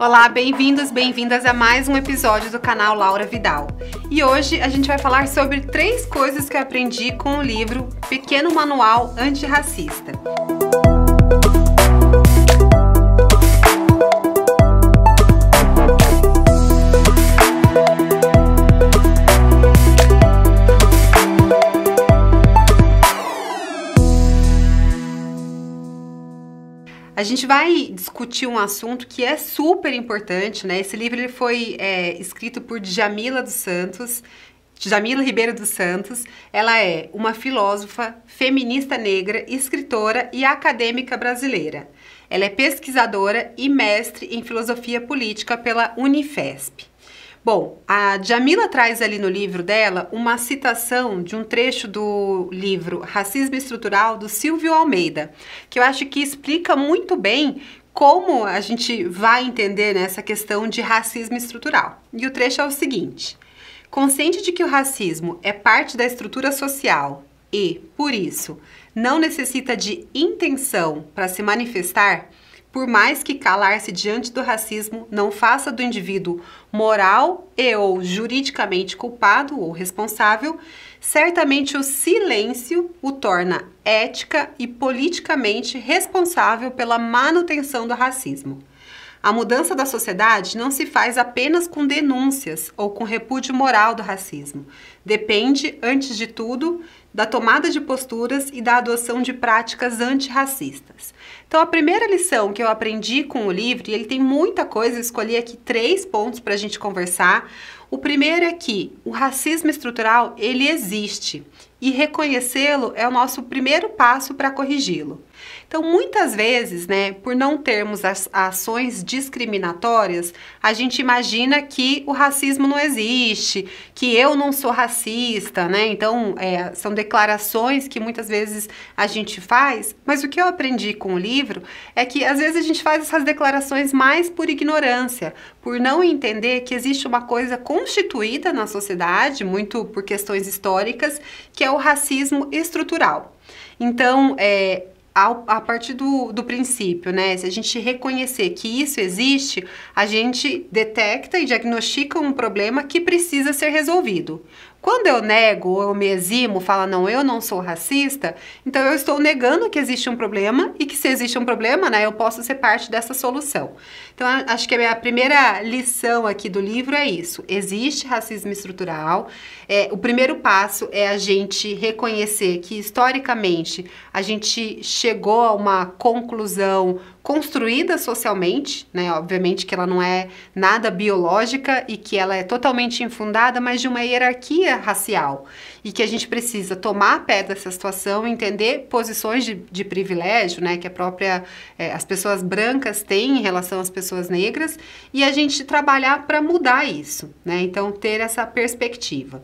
Olá, bem-vindos, bem-vindas a mais um episódio do canal Laura Vidal. E hoje a gente vai falar sobre três coisas que eu aprendi com o livro Pequeno Manual Antirracista. A gente vai discutir um assunto que é super importante, né? Esse livro ele foi é, escrito por Djamila dos Santos. Djamila Ribeiro dos Santos, ela é uma filósofa, feminista negra, escritora e acadêmica brasileira. Ela é pesquisadora e mestre em filosofia política pela Unifesp. Bom, a Jamila traz ali no livro dela uma citação de um trecho do livro Racismo Estrutural do Silvio Almeida, que eu acho que explica muito bem como a gente vai entender nessa né, questão de racismo estrutural. E o trecho é o seguinte: Consciente de que o racismo é parte da estrutura social e, por isso, não necessita de intenção para se manifestar, por mais que calar-se diante do racismo não faça do indivíduo moral e ou juridicamente culpado ou responsável, certamente o silêncio o torna ética e politicamente responsável pela manutenção do racismo. A mudança da sociedade não se faz apenas com denúncias ou com repúdio moral do racismo. Depende, antes de tudo, da tomada de posturas e da adoção de práticas antirracistas. Então, a primeira lição que eu aprendi com o livro, e ele tem muita coisa, eu escolhi aqui três pontos para a gente conversar. O primeiro é que o racismo estrutural ele existe e reconhecê-lo é o nosso primeiro passo para corrigi-lo. Então, muitas vezes, né, por não termos as ações discriminatórias, a gente imagina que o racismo não existe, que eu não sou racista, né? Então, é, são declarações que muitas vezes a gente faz, mas o que eu aprendi com o livro é que às vezes a gente faz essas declarações mais por ignorância, por não entender que existe uma coisa com constituída na sociedade, muito por questões históricas, que é o racismo estrutural. Então, é, ao, a partir do, do princípio, né? Se a gente reconhecer que isso existe, a gente detecta e diagnostica um problema que precisa ser resolvido. Quando eu nego eu me eximo, fala não, eu não sou racista, então eu estou negando que existe um problema e que se existe um problema, né, eu posso ser parte dessa solução. Então acho que a primeira lição aqui do livro é isso: existe racismo estrutural. É, o primeiro passo é a gente reconhecer que historicamente a gente chegou a uma conclusão construída socialmente, né? Obviamente que ela não é nada biológica e que ela é totalmente infundada, mas de uma hierarquia racial e que a gente precisa tomar pé dessa situação, entender posições de, de privilégio, né, que a própria é, as pessoas brancas têm em relação às pessoas negras e a gente trabalhar para mudar isso, né? Então ter essa perspectiva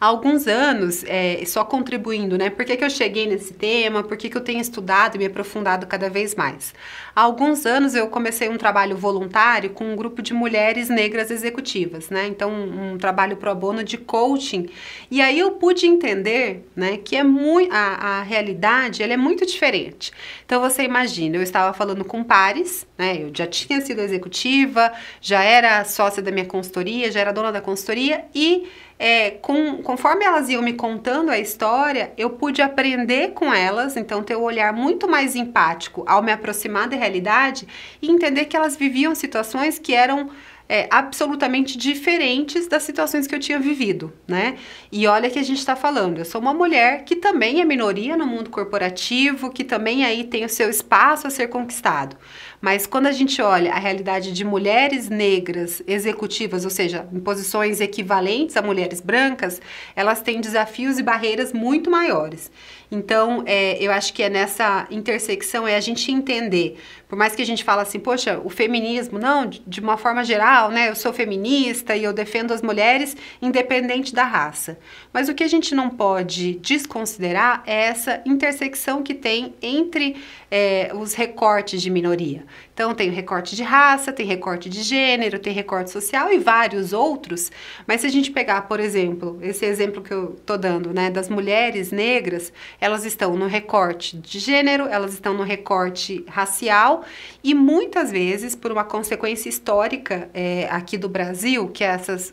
há alguns anos, é, só contribuindo, né? Por que, que eu cheguei nesse tema? Por que, que eu tenho estudado e me aprofundado cada vez mais? Há alguns anos eu comecei um trabalho voluntário com um grupo de mulheres negras executivas, né? Então, um, um trabalho pro bono de coaching. E aí eu pude entender, né, que é muito a, a realidade, ela é muito diferente. Então, você imagina, eu estava falando com pares, né? Eu já tinha sido executiva, já era sócia da minha consultoria, já era dona da consultoria e é, com, conforme elas iam me contando a história, eu pude aprender com elas, então ter um olhar muito mais empático ao me aproximar da realidade e entender que elas viviam situações que eram é, absolutamente diferentes das situações que eu tinha vivido, né? E olha que a gente está falando, eu sou uma mulher que também é minoria no mundo corporativo, que também aí tem o seu espaço a ser conquistado. Mas quando a gente olha a realidade de mulheres negras executivas, ou seja, em posições equivalentes a mulheres brancas, elas têm desafios e barreiras muito maiores. Então, é, eu acho que é nessa intersecção é a gente entender. Por mais que a gente fala assim, poxa, o feminismo, não, de uma forma geral, né? Eu sou feminista e eu defendo as mulheres independente da raça. Mas o que a gente não pode desconsiderar é essa intersecção que tem entre é, os recortes de minoria. Então, tem recorte de raça, tem recorte de gênero, tem recorte social e vários outros. Mas se a gente pegar, por exemplo, esse exemplo que eu estou dando, né, das mulheres negras, elas estão no recorte de gênero, elas estão no recorte racial e muitas vezes, por uma consequência histórica é, aqui do Brasil, que é essas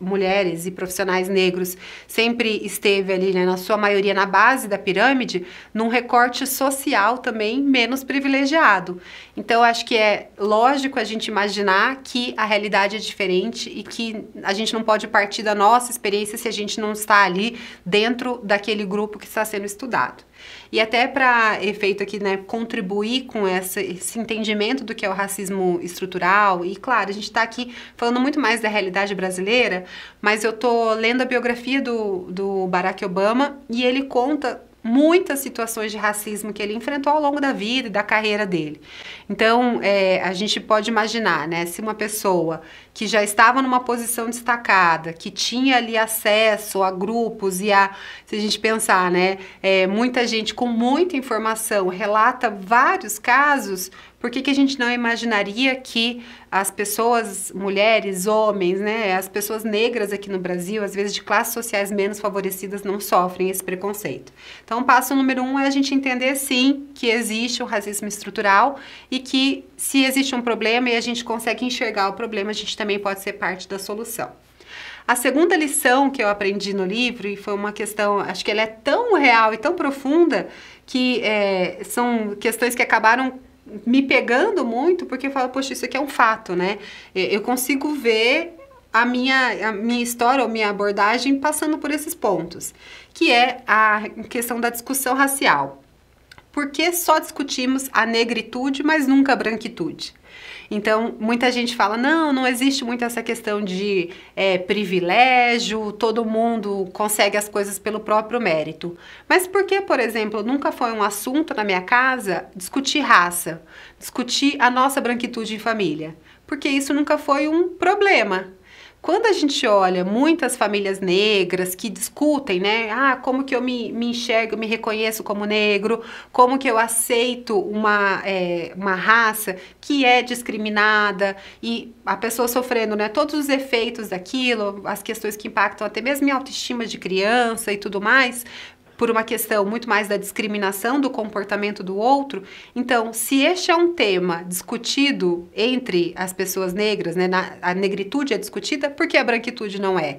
mulheres e profissionais negros sempre esteve ali, né, na sua maioria, na base da pirâmide, num recorte social também menos privilegiado. Então, acho que é lógico a gente imaginar que a realidade é diferente e que a gente não pode partir da nossa experiência se a gente não está ali dentro daquele grupo que está sendo estudado. E até para efeito aqui, né, contribuir com essa, esse entendimento do que é o racismo estrutural. E claro, a gente está aqui falando muito mais da realidade brasileira, mas eu estou lendo a biografia do, do Barack Obama e ele conta muitas situações de racismo que ele enfrentou ao longo da vida e da carreira dele. Então, é, a gente pode imaginar, né, se uma pessoa que já estava numa posição destacada, que tinha ali acesso a grupos e a, se a gente pensar, né, é, muita gente com muita informação relata vários casos por que, que a gente não imaginaria que as pessoas, mulheres, homens, né, as pessoas negras aqui no Brasil, às vezes de classes sociais menos favorecidas, não sofrem esse preconceito? Então, passo número um é a gente entender, sim, que existe um racismo estrutural e que se existe um problema e a gente consegue enxergar o problema, a gente também pode ser parte da solução. A segunda lição que eu aprendi no livro, e foi uma questão, acho que ela é tão real e tão profunda, que é, são questões que acabaram me pegando muito, porque eu falo, poxa, isso aqui é um fato, né? Eu consigo ver a minha, a minha história ou minha abordagem passando por esses pontos, que é a questão da discussão racial por que só discutimos a negritude, mas nunca a branquitude? Então, muita gente fala: não, não existe muito essa questão de é, privilégio, todo mundo consegue as coisas pelo próprio mérito. Mas por que, por exemplo, nunca foi um assunto na minha casa discutir raça, discutir a nossa branquitude em família? Porque isso nunca foi um problema. Quando a gente olha muitas famílias negras que discutem, né? Ah, como que eu me, me enxergo, me reconheço como negro, como que eu aceito uma, é, uma raça que é discriminada e a pessoa sofrendo, né? Todos os efeitos daquilo, as questões que impactam até mesmo minha autoestima de criança e tudo mais, por uma questão muito mais da discriminação do comportamento do outro. Então, se este é um tema discutido entre as pessoas negras, né, na, a negritude é discutida, por que a branquitude não é?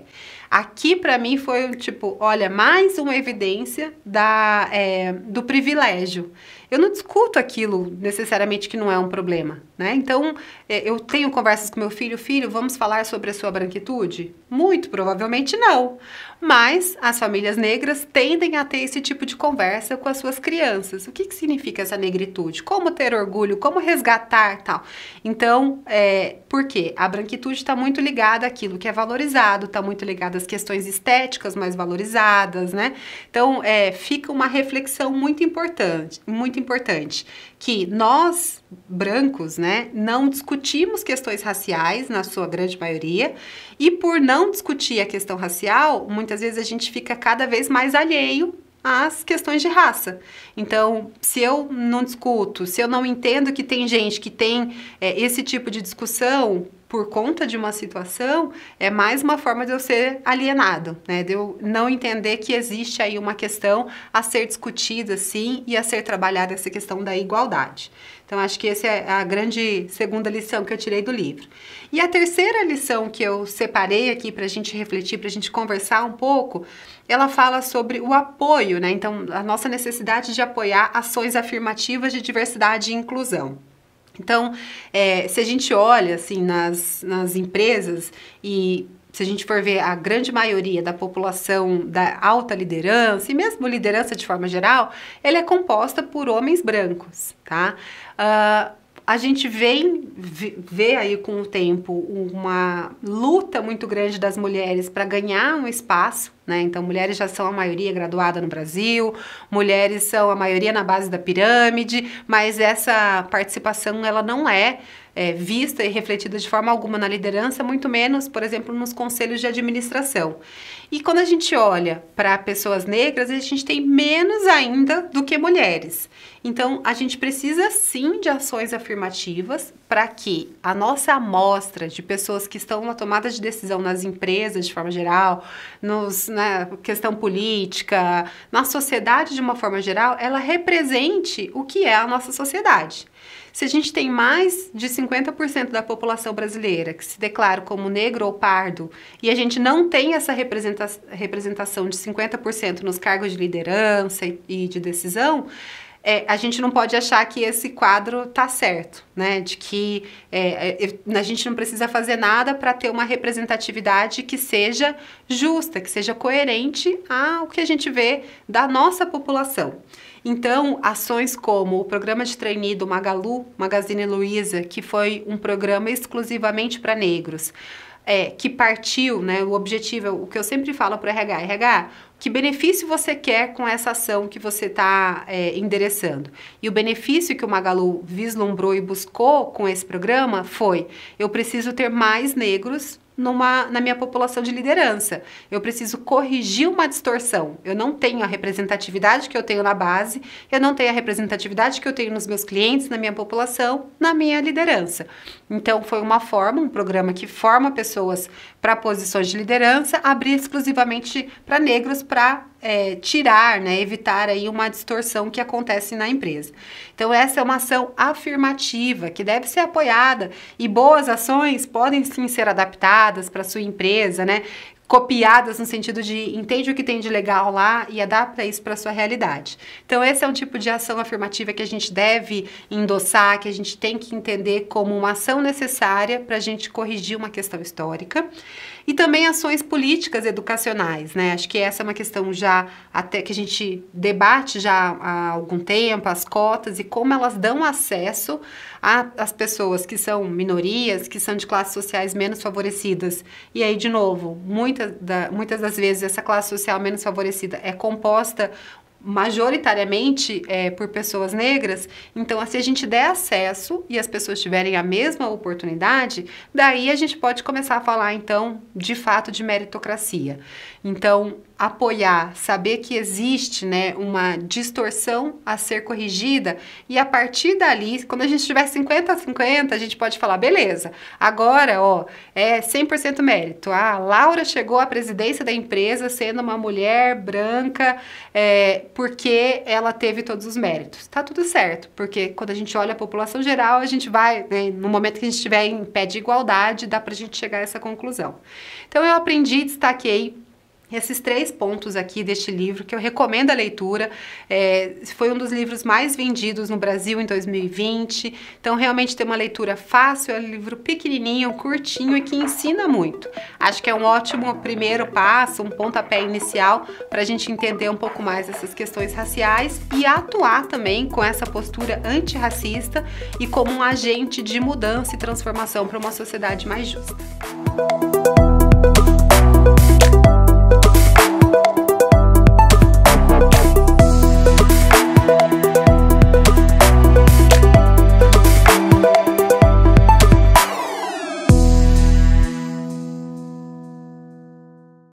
Aqui, para mim, foi tipo, olha, mais uma evidência da, é, do privilégio. Eu não discuto aquilo necessariamente que não é um problema, né? Então, é, eu tenho conversas com meu filho, filho, vamos falar sobre a sua branquitude? Muito provavelmente não. Mas as famílias negras tendem a ter esse tipo de conversa com as suas crianças. O que, que significa essa negritude? Como ter orgulho? Como resgatar tal? Então, é, por quê? A branquitude está muito ligada àquilo que é valorizado, está muito ligada às questões estéticas mais valorizadas, né? Então, é, fica uma reflexão muito importante, muito importante que nós, brancos, né, não discutimos questões raciais, na sua grande maioria, e por não discutir a questão racial, muitas vezes a gente fica cada vez mais alheio às questões de raça. Então, se eu não discuto, se eu não entendo que tem gente que tem é, esse tipo de discussão, por conta de uma situação, é mais uma forma de eu ser alienado, né? De eu não entender que existe aí uma questão a ser discutida, sim, e a ser trabalhada essa questão da igualdade. Então, acho que essa é a grande segunda lição que eu tirei do livro. E a terceira lição que eu separei aqui para a gente refletir, para a gente conversar um pouco, ela fala sobre o apoio, né? Então, a nossa necessidade de apoiar ações afirmativas de diversidade e inclusão. Então, é, se a gente olha assim nas, nas empresas e se a gente for ver a grande maioria da população da alta liderança e mesmo liderança de forma geral, ela é composta por homens brancos, tá? Uh, a gente vem ver aí com o tempo uma luta muito grande das mulheres para ganhar um espaço, né? Então mulheres já são a maioria graduada no Brasil, mulheres são a maioria na base da pirâmide, mas essa participação ela não é é, vista e refletida de forma alguma na liderança, muito menos, por exemplo, nos conselhos de administração. E quando a gente olha para pessoas negras, a gente tem menos ainda do que mulheres. Então, a gente precisa sim de ações afirmativas para que a nossa amostra de pessoas que estão na tomada de decisão nas empresas, de forma geral, nos, na né, questão política, na sociedade de uma forma geral, ela represente o que é a nossa sociedade. Se a gente tem mais de 50% da população brasileira que se declara como negro ou pardo e a gente não tem essa representação de 50% nos cargos de liderança e de decisão, é, a gente não pode achar que esse quadro tá certo, né? De que é, é a gente não precisa fazer nada para ter uma representatividade que seja justa, que seja coerente ao que a gente vê da nossa população. Então, ações como o programa de trainee do Magalu, Magazine Luiza, que foi um programa exclusivamente para negros, é, que partiu, né, o objetivo, o que eu sempre falo para RH, RH, que benefício você quer com essa ação que você está é, endereçando? E o benefício que o Magalu vislumbrou e buscou com esse programa foi: eu preciso ter mais negros numa, na minha população de liderança. Eu preciso corrigir uma distorção. Eu não tenho a representatividade que eu tenho na base, eu não tenho a representatividade que eu tenho nos meus clientes, na minha população, na minha liderança. Então, foi uma forma, um programa que forma pessoas para posições de liderança, abrir exclusivamente para negros, para é, tirar, né, evitar aí uma distorção que acontece na empresa. Então essa é uma ação afirmativa que deve ser apoiada e boas ações podem sim ser adaptadas para sua empresa, né? copiadas no sentido de entende o que tem de legal lá e adapta isso para sua realidade. Então esse é um tipo de ação afirmativa que a gente deve endossar, que a gente tem que entender como uma ação necessária para a gente corrigir uma questão histórica e também ações políticas educacionais, né? Acho que essa é uma questão já até que a gente debate já há algum tempo, as cotas e como elas dão acesso às pessoas que são minorias, que são de classes sociais menos favorecidas. E aí, de novo, muitas, da, muitas das vezes essa classe social menos favorecida é composta majoritariamente é, por pessoas negras. Então, se assim, a gente der acesso e as pessoas tiverem a mesma oportunidade, daí a gente pode começar a falar, então, de fato, de meritocracia. Então, apoiar, saber que existe né, uma distorção a ser corrigida e a partir dali, quando a gente tiver 50 a 50, a gente pode falar, beleza, agora ó, é 100% mérito. A Laura chegou à presidência da empresa sendo uma mulher branca é, porque ela teve todos os méritos. Tá tudo certo, porque quando a gente olha a população geral, a gente vai, né, no momento que a gente estiver em pé de igualdade, dá pra gente chegar a essa conclusão. Então eu aprendi, destaquei esses três pontos aqui deste livro, que eu recomendo a leitura, é, foi um dos livros mais vendidos no Brasil em 2020. Então, realmente tem uma leitura fácil, é um livro pequenininho, curtinho e que ensina muito. Acho que é um ótimo primeiro passo, um pontapé inicial para a gente entender um pouco mais essas questões raciais e atuar também com essa postura antirracista e como um agente de mudança e transformação para uma sociedade mais justa.